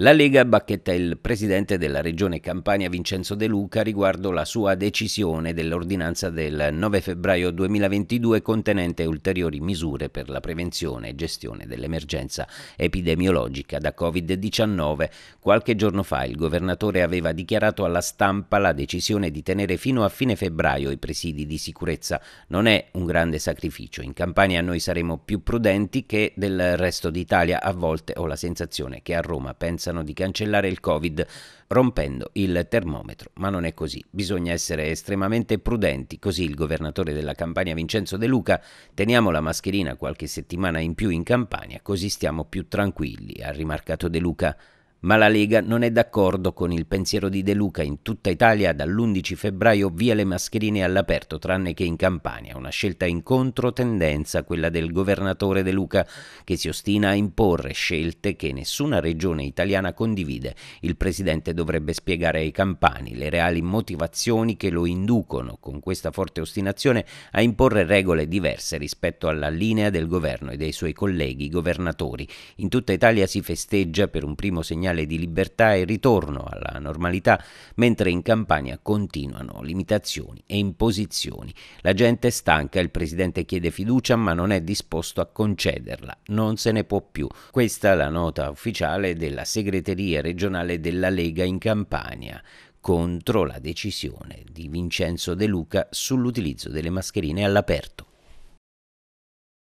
La Lega bacchetta il presidente della regione Campania Vincenzo De Luca riguardo la sua decisione dell'ordinanza del 9 febbraio 2022 contenente ulteriori misure per la prevenzione e gestione dell'emergenza epidemiologica da Covid-19. Qualche giorno fa il governatore aveva dichiarato alla stampa la decisione di tenere fino a fine febbraio i presidi di sicurezza. Non è un grande sacrificio. In Campania noi saremo più prudenti che del resto d'Italia. A volte ho la sensazione che a Roma pensa pensano di cancellare il Covid rompendo il termometro, ma non è così. Bisogna essere estremamente prudenti, così il governatore della Campania Vincenzo De Luca, teniamo la mascherina qualche settimana in più in Campania, così stiamo più tranquilli, ha rimarcato De Luca. Ma la Lega non è d'accordo con il pensiero di De Luca in tutta Italia dall'11 febbraio via le mascherine all'aperto tranne che in Campania, una scelta in controtendenza quella del governatore De Luca che si ostina a imporre scelte che nessuna regione italiana condivide. Il presidente dovrebbe spiegare ai campani le reali motivazioni che lo inducono con questa forte ostinazione a imporre regole diverse rispetto alla linea del governo e dei suoi colleghi governatori. In tutta Italia si festeggia per un primo segnale segnale di libertà e ritorno alla normalità, mentre in campagna continuano limitazioni e imposizioni. La gente è stanca, il presidente chiede fiducia ma non è disposto a concederla, non se ne può più. Questa è la nota ufficiale della segreteria regionale della Lega in campagna contro la decisione di Vincenzo De Luca sull'utilizzo delle mascherine all'aperto.